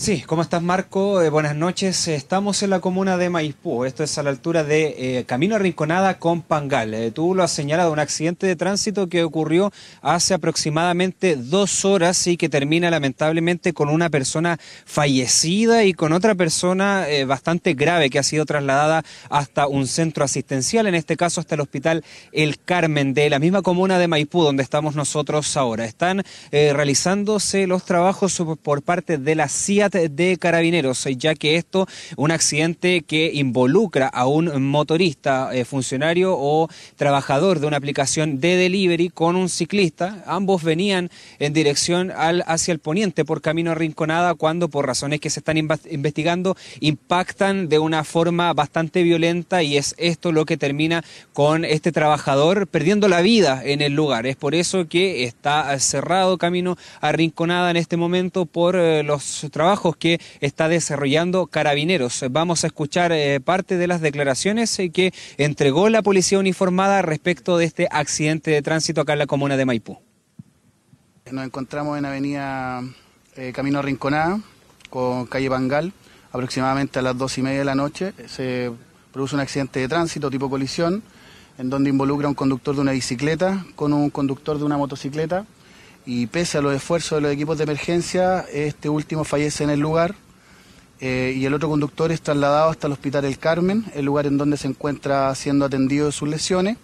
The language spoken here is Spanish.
Sí, ¿cómo estás Marco? Eh, buenas noches. Estamos en la comuna de Maipú, esto es a la altura de eh, Camino Arrinconada con Pangal. Eh, tú lo has señalado, un accidente de tránsito que ocurrió hace aproximadamente dos horas y que termina lamentablemente con una persona fallecida y con otra persona bastante grave que ha sido trasladada hasta un centro asistencial, en este caso hasta el hospital El Carmen de la misma comuna de Maipú donde estamos nosotros ahora. Están realizándose los trabajos por parte de la CIA de carabineros, ya que esto, un accidente que involucra a un motorista, eh, funcionario o trabajador de una aplicación de delivery con un ciclista, ambos venían en dirección al, hacia el poniente por camino arrinconada cuando por razones que se están investigando impactan de una forma bastante violenta y es esto lo que termina con este trabajador perdiendo la vida en el lugar. Es por eso que está cerrado camino arrinconada en este momento por eh, los trabajos que está desarrollando Carabineros. Vamos a escuchar eh, parte de las declaraciones eh, que entregó la policía uniformada respecto de este accidente de tránsito acá en la comuna de Maipú. Nos encontramos en Avenida eh, Camino Rinconada con calle Pangal. Aproximadamente a las dos y media de la noche se produce un accidente de tránsito tipo colisión en donde involucra un conductor de una bicicleta con un conductor de una motocicleta y pese a los esfuerzos de los equipos de emergencia, este último fallece en el lugar eh, y el otro conductor es trasladado hasta el Hospital El Carmen, el lugar en donde se encuentra siendo atendido de sus lesiones.